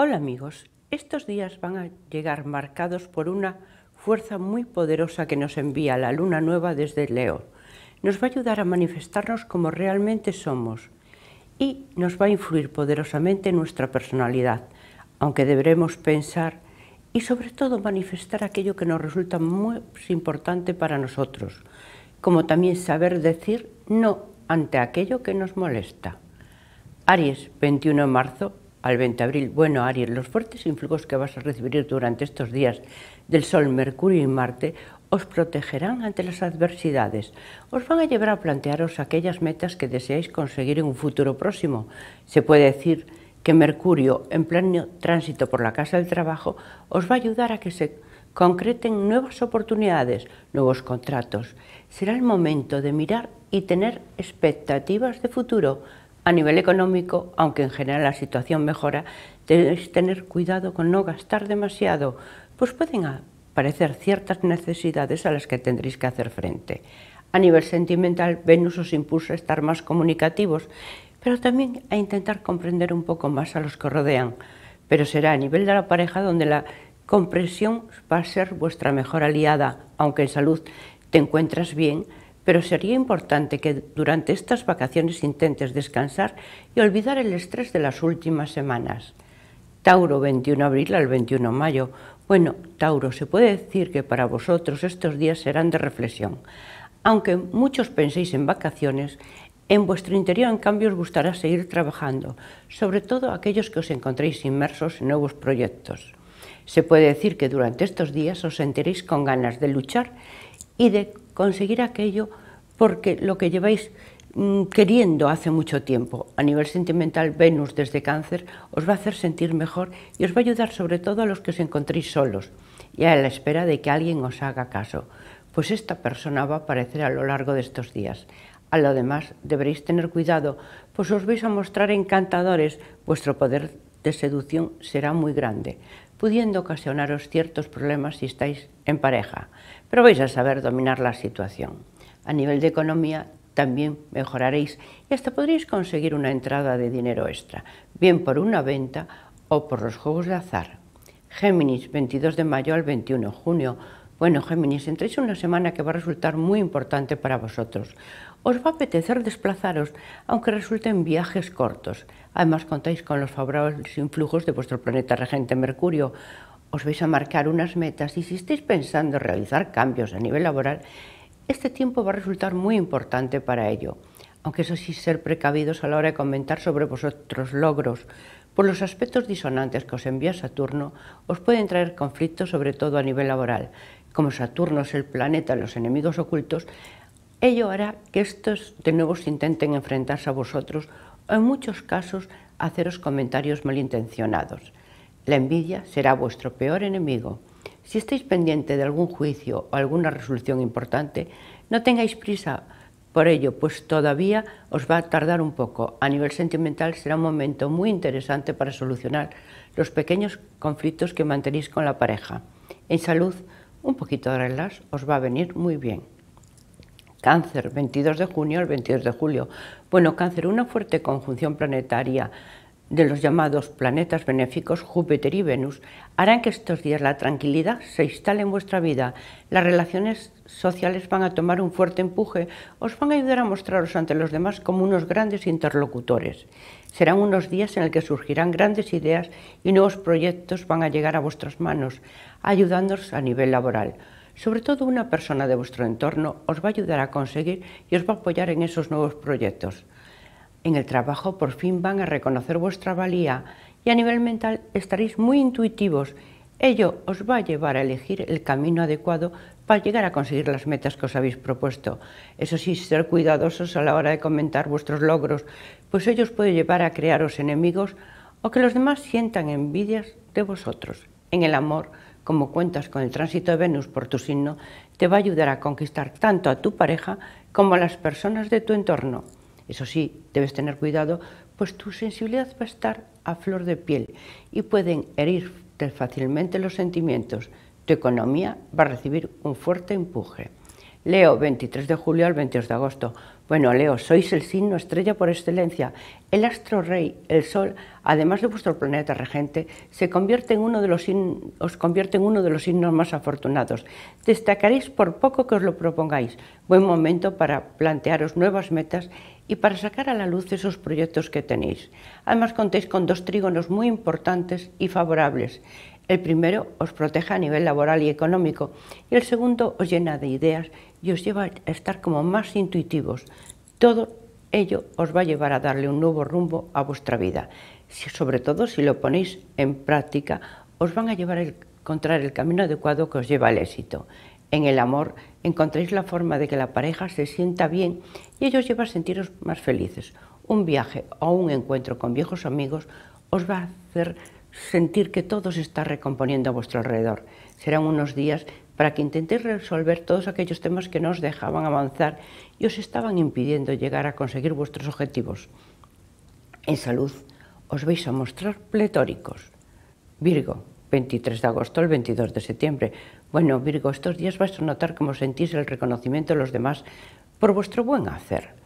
Hola amigos, estos días van a llegar marcados por una fuerza muy poderosa que nos envía la luna nueva desde Leo. Nos va a ayudar a manifestarnos como realmente somos y nos va a influir poderosamente en nuestra personalidad, aunque deberemos pensar y sobre todo manifestar aquello que nos resulta muy importante para nosotros, como también saber decir no ante aquello que nos molesta. Aries, 21 de marzo, al 20 de abril. Bueno, Aries, los fuertes influjos que vas a recibir durante estos días del Sol, Mercurio y Marte os protegerán ante las adversidades, os van a llevar a plantearos aquellas metas que deseáis conseguir en un futuro próximo. Se puede decir que Mercurio, en pleno tránsito por la Casa del Trabajo, os va a ayudar a que se concreten nuevas oportunidades, nuevos contratos. Será el momento de mirar y tener expectativas de futuro, a nivel económico, aunque en general la situación mejora, tenéis que tener cuidado con no gastar demasiado, pues pueden aparecer ciertas necesidades a las que tendréis que hacer frente. A nivel sentimental, Venus os impulsa a estar más comunicativos, pero también a intentar comprender un poco más a los que os rodean. Pero será a nivel de la pareja donde la comprensión va a ser vuestra mejor aliada, aunque en salud te encuentras bien, pero sería importante que durante estas vacaciones intentes descansar y olvidar el estrés de las últimas semanas. Tauro 21 de abril al 21 de mayo. Bueno, Tauro, se puede decir que para vosotros estos días serán de reflexión. Aunque muchos penséis en vacaciones, en vuestro interior, en cambio, os gustará seguir trabajando, sobre todo aquellos que os encontréis inmersos en nuevos proyectos. Se puede decir que durante estos días os sentiréis con ganas de luchar y de conseguir aquello porque lo que lleváis mm, queriendo hace mucho tiempo a nivel sentimental Venus desde cáncer os va a hacer sentir mejor y os va a ayudar sobre todo a los que os encontréis solos y a la espera de que alguien os haga caso. Pues esta persona va a aparecer a lo largo de estos días. A lo demás deberéis tener cuidado, pues os vais a mostrar encantadores, vuestro poder de seducción será muy grande pudiendo ocasionaros ciertos problemas si estáis en pareja, pero vais a saber dominar la situación. A nivel de economía también mejoraréis y hasta podréis conseguir una entrada de dinero extra, bien por una venta o por los juegos de azar. Géminis, 22 de mayo al 21 de junio, bueno, Géminis, entréis en una semana que va a resultar muy importante para vosotros. Os va a apetecer desplazaros, aunque resulten viajes cortos. Además, contáis con los favorables influjos de vuestro planeta regente Mercurio. Os vais a marcar unas metas y si estáis pensando en realizar cambios a nivel laboral, este tiempo va a resultar muy importante para ello. Aunque eso sí, ser precavidos a la hora de comentar sobre vosotros logros, por los aspectos disonantes que os envía Saturno, os pueden traer conflictos, sobre todo a nivel laboral como Saturno es el planeta de los enemigos ocultos, ello hará que estos de nuevo se intenten enfrentarse a vosotros o en muchos casos haceros comentarios malintencionados. La envidia será vuestro peor enemigo. Si estáis pendiente de algún juicio o alguna resolución importante, no tengáis prisa por ello, pues todavía os va a tardar un poco. A nivel sentimental será un momento muy interesante para solucionar los pequeños conflictos que mantenéis con la pareja. En salud, un poquito de relax os va a venir muy bien. Cáncer, 22 de junio al 22 de julio. Bueno, cáncer, una fuerte conjunción planetaria de los llamados planetas benéficos Júpiter y Venus harán que estos días la tranquilidad se instale en vuestra vida. Las relaciones sociales van a tomar un fuerte empuje, os van a ayudar a mostraros ante los demás como unos grandes interlocutores. Serán unos días en los que surgirán grandes ideas y nuevos proyectos van a llegar a vuestras manos, ayudándoos a nivel laboral. Sobre todo una persona de vuestro entorno os va a ayudar a conseguir y os va a apoyar en esos nuevos proyectos. En el trabajo por fin van a reconocer vuestra valía y a nivel mental estaréis muy intuitivos. Ello os va a llevar a elegir el camino adecuado para llegar a conseguir las metas que os habéis propuesto. Eso sí, ser cuidadosos a la hora de comentar vuestros logros, pues ello os puede llevar a crearos enemigos o que los demás sientan envidias de vosotros. En el amor, como cuentas con el tránsito de Venus por tu signo, te va a ayudar a conquistar tanto a tu pareja como a las personas de tu entorno eso sí, debes tener cuidado, pues tu sensibilidad va a estar a flor de piel y pueden herirte fácilmente los sentimientos. Tu economía va a recibir un fuerte empuje. Leo, 23 de julio al 22 de agosto. Bueno, Leo, sois el signo estrella por excelencia. El astro rey, el sol, además de vuestro planeta regente, se os convierte en uno de los signos más afortunados. Destacaréis por poco que os lo propongáis. Buen momento para plantearos nuevas metas y para sacar a la luz esos proyectos que tenéis. Además contéis con dos trígonos muy importantes y favorables. El primero os protege a nivel laboral y económico y el segundo os llena de ideas y os lleva a estar como más intuitivos. Todo ello os va a llevar a darle un nuevo rumbo a vuestra vida. Si, sobre todo si lo ponéis en práctica, os van a llevar a encontrar el camino adecuado que os lleva al éxito. En el amor encontráis la forma de que la pareja se sienta bien y ello os lleva a sentiros más felices. Un viaje o un encuentro con viejos amigos os va a hacer sentir que todo se está recomponiendo a vuestro alrededor. Serán unos días para que intentéis resolver todos aquellos temas que no os dejaban avanzar y os estaban impidiendo llegar a conseguir vuestros objetivos. En salud os vais a mostrar pletóricos. Virgo, 23 de agosto al 22 de septiembre. Bueno, Virgo, estos días vais a notar cómo sentís el reconocimiento de los demás por vuestro buen hacer.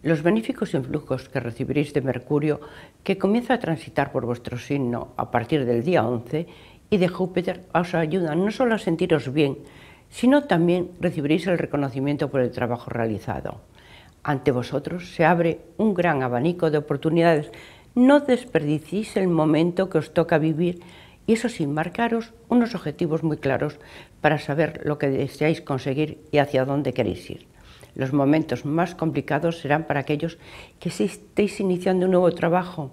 Los benéficos influjos que recibiréis de Mercurio, que comienza a transitar por vuestro signo a partir del día 11, y de Júpiter os ayudan no solo a sentiros bien, sino también recibiréis el reconocimiento por el trabajo realizado. Ante vosotros se abre un gran abanico de oportunidades. No desperdicéis el momento que os toca vivir y eso sin marcaros unos objetivos muy claros para saber lo que deseáis conseguir y hacia dónde queréis ir. Los momentos más complicados serán para aquellos que si estáis iniciando un nuevo trabajo,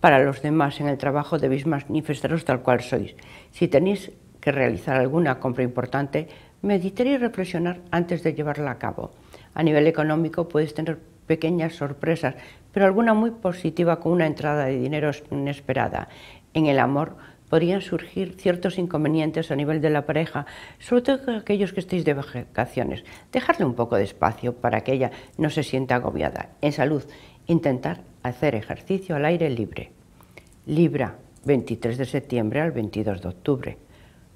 para los demás en el trabajo debéis manifestaros tal cual sois. Si tenéis que realizar alguna compra importante, meditar y reflexionar antes de llevarla a cabo. A nivel económico puedes tener pequeñas sorpresas, pero alguna muy positiva con una entrada de dinero inesperada. En el amor podrían surgir ciertos inconvenientes a nivel de la pareja, sobre todo aquellos que estéis de vacaciones. Dejarle un poco de espacio para que ella no se sienta agobiada. En salud, intentar hacer ejercicio al aire libre. Libra, 23 de septiembre al 22 de octubre.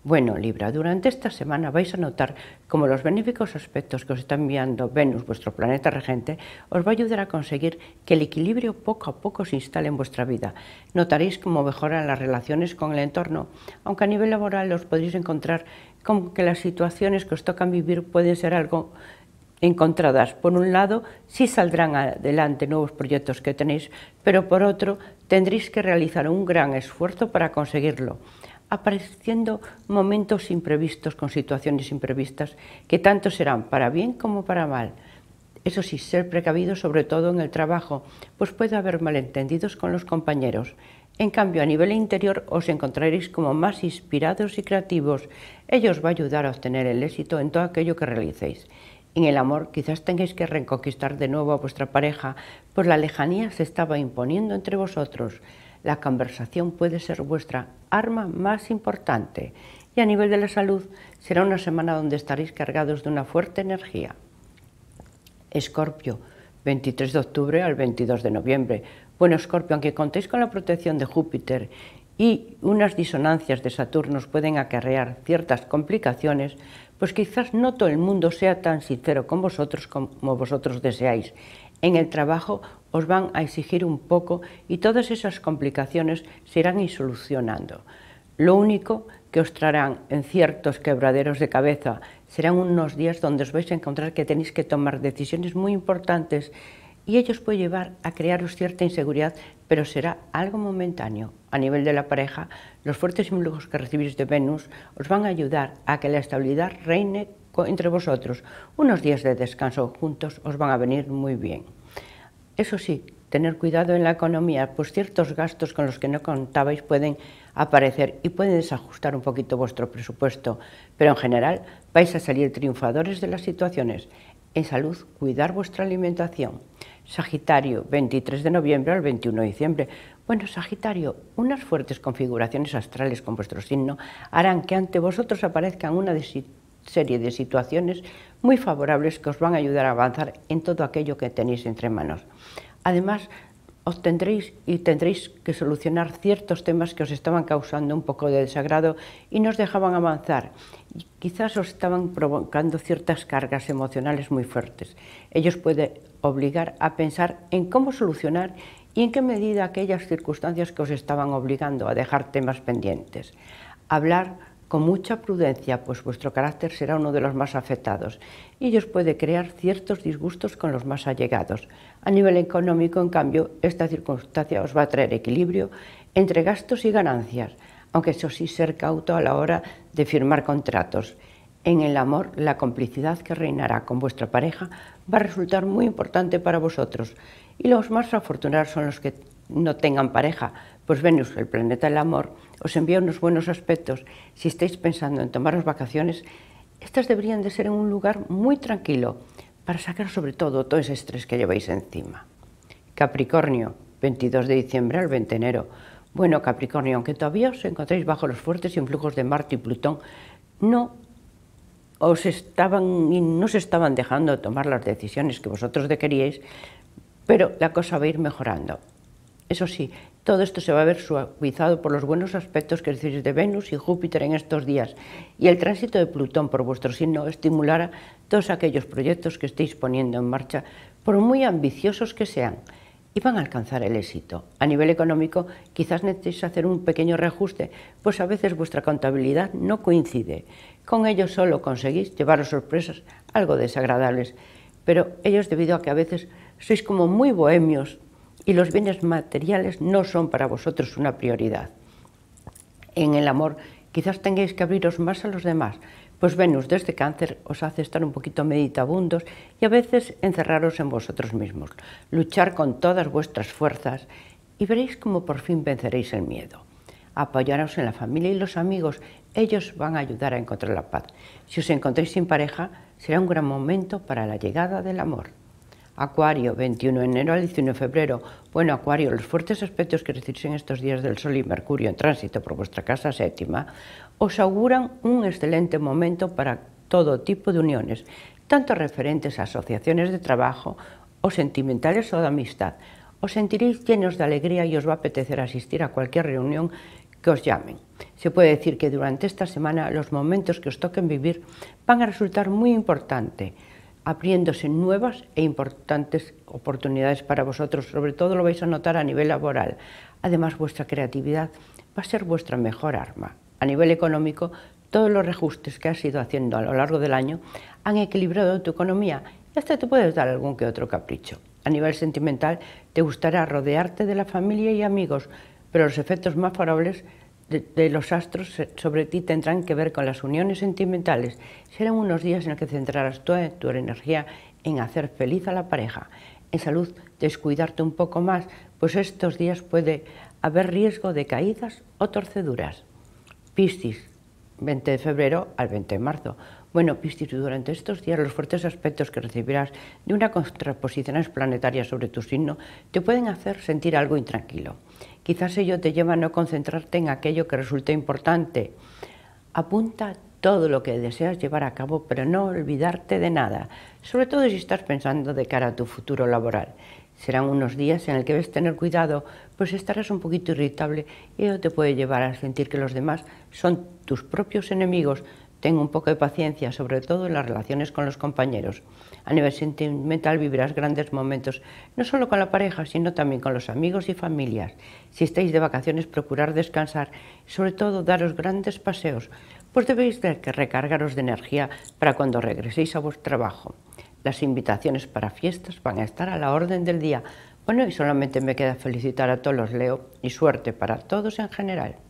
Bueno, Libra, durante esta semana vais a notar cómo los benéficos aspectos que os está enviando Venus, vuestro planeta regente, os va a ayudar a conseguir que el equilibrio poco a poco se instale en vuestra vida. Notaréis cómo mejoran las relaciones con el entorno, aunque a nivel laboral os podéis encontrar como que las situaciones que os tocan vivir pueden ser algo encontradas. Por un lado, sí saldrán adelante nuevos proyectos que tenéis, pero por otro, tendréis que realizar un gran esfuerzo para conseguirlo apareciendo momentos imprevistos con situaciones imprevistas que tanto serán para bien como para mal. Eso sí, ser precavido sobre todo en el trabajo, pues puede haber malentendidos con los compañeros. En cambio, a nivel interior os encontraréis como más inspirados y creativos. Ello os va a ayudar a obtener el éxito en todo aquello que realicéis. En el amor quizás tengáis que reconquistar de nuevo a vuestra pareja, pues la lejanía se estaba imponiendo entre vosotros. La conversación puede ser vuestra arma más importante y a nivel de la salud será una semana donde estaréis cargados de una fuerte energía. Escorpio, 23 de octubre al 22 de noviembre. Bueno, Escorpio, aunque contéis con la protección de Júpiter y unas disonancias de Saturno os pueden acarrear ciertas complicaciones, pues quizás no todo el mundo sea tan sincero con vosotros como vosotros deseáis. En el trabajo os van a exigir un poco y todas esas complicaciones se irán solucionando. Lo único que os traerán en ciertos quebraderos de cabeza serán unos días donde os vais a encontrar que tenéis que tomar decisiones muy importantes y ellos puede llevar a crearos cierta inseguridad, pero será algo momentáneo. A nivel de la pareja, los fuertes impulsos que recibís de Venus os van a ayudar a que la estabilidad reine entre vosotros. Unos días de descanso juntos os van a venir muy bien. Eso sí, tener cuidado en la economía, pues ciertos gastos con los que no contabais pueden aparecer y pueden desajustar un poquito vuestro presupuesto, pero en general vais a salir triunfadores de las situaciones. En salud, cuidar vuestra alimentación. Sagitario, 23 de noviembre al 21 de diciembre. Bueno, Sagitario, unas fuertes configuraciones astrales con vuestro signo harán que ante vosotros aparezcan una de serie de situaciones muy favorables que os van a ayudar a avanzar en todo aquello que tenéis entre manos. Además, obtendréis y tendréis que solucionar ciertos temas que os estaban causando un poco de desagrado y nos dejaban avanzar. quizás os estaban provocando ciertas cargas emocionales muy fuertes. Ellos pueden obligar a pensar en cómo solucionar y en qué medida aquellas circunstancias que os estaban obligando a dejar temas pendientes. Hablar con mucha prudencia, pues vuestro carácter será uno de los más afectados y os puede crear ciertos disgustos con los más allegados. A nivel económico, en cambio, esta circunstancia os va a traer equilibrio entre gastos y ganancias, aunque eso sí ser cauto a la hora de firmar contratos. En el amor, la complicidad que reinará con vuestra pareja va a resultar muy importante para vosotros y los más afortunados son los que no tengan pareja, pues Venus, el planeta del amor, os envía unos buenos aspectos. Si estáis pensando en tomaros vacaciones, estas deberían de ser en un lugar muy tranquilo para sacar sobre todo todo ese estrés que lleváis encima. Capricornio, 22 de diciembre al 20 de enero. Bueno, Capricornio, aunque todavía os encontréis bajo los fuertes influjos de Marte y Plutón, no os estaban y no se estaban dejando tomar las decisiones que vosotros queríais, pero la cosa va a ir mejorando. Eso sí, todo esto se va a ver suavizado por los buenos aspectos que decís de Venus y Júpiter en estos días y el tránsito de Plutón por vuestro signo estimulará todos aquellos proyectos que estéis poniendo en marcha, por muy ambiciosos que sean, y van a alcanzar el éxito. A nivel económico, quizás necesitéis hacer un pequeño reajuste, pues a veces vuestra contabilidad no coincide. Con ello solo conseguís llevaros sorpresas algo desagradables, pero ellos debido a que a veces sois como muy bohemios y los bienes materiales no son para vosotros una prioridad. En el amor quizás tengáis que abriros más a los demás, pues Venus desde cáncer os hace estar un poquito meditabundos y a veces encerraros en vosotros mismos, luchar con todas vuestras fuerzas y veréis cómo por fin venceréis el miedo. Apoyaros en la familia y los amigos, ellos van a ayudar a encontrar la paz. Si os encontréis sin pareja, será un gran momento para la llegada del amor. Acuario, 21 de enero al 19 de febrero. Bueno, Acuario, los fuertes aspectos que recibís en estos días del Sol y Mercurio en tránsito por vuestra casa séptima os auguran un excelente momento para todo tipo de uniones, tanto referentes a asociaciones de trabajo o sentimentales o de amistad. Os sentiréis llenos de alegría y os va a apetecer asistir a cualquier reunión que os llamen. Se puede decir que durante esta semana los momentos que os toquen vivir van a resultar muy importantes abriéndose nuevas e importantes oportunidades para vosotros, sobre todo lo vais a notar a nivel laboral. Además, vuestra creatividad va a ser vuestra mejor arma. A nivel económico, todos los reajustes que has ido haciendo a lo largo del año han equilibrado tu economía y hasta te puedes dar algún que otro capricho. A nivel sentimental, te gustará rodearte de la familia y amigos, pero los efectos más favorables de, los astros eh, sobre ti tendrán que ver con las uniones sentimentales. Serán unos días en los que centrarás toda tu energía en hacer feliz a la pareja. En salud, descuidarte un poco más, pues estos días puede haber riesgo de caídas o torceduras. Piscis, 20 de febrero al 20 de marzo. Bueno, Piscis, durante estos días los fuertes aspectos que recibirás de una contraposición planetaria sobre tu signo te pueden hacer sentir algo intranquilo. Quizás ello te lleva a no concentrarte en aquello que resulte importante. Apunta todo lo que deseas llevar a cabo, pero no olvidarte de nada, sobre todo si estás pensando de cara a tu futuro laboral. Serán unos días en el que debes tener cuidado, pues estarás un poquito irritable y ello te puede llevar a sentir que los demás son tus propios enemigos. Ten un poco de paciencia, sobre todo en las relaciones con los compañeros a nivel sentimental vivirás grandes momentos, no solo con la pareja, sino también con los amigos y familias. Si estáis de vacaciones, procurar descansar, y sobre todo daros grandes paseos, pues debéis tener que recargaros de energía para cuando regreséis a vuestro trabajo. Las invitaciones para fiestas van a estar a la orden del día. Bueno, y solamente me queda felicitar a todos los Leo y suerte para todos en general.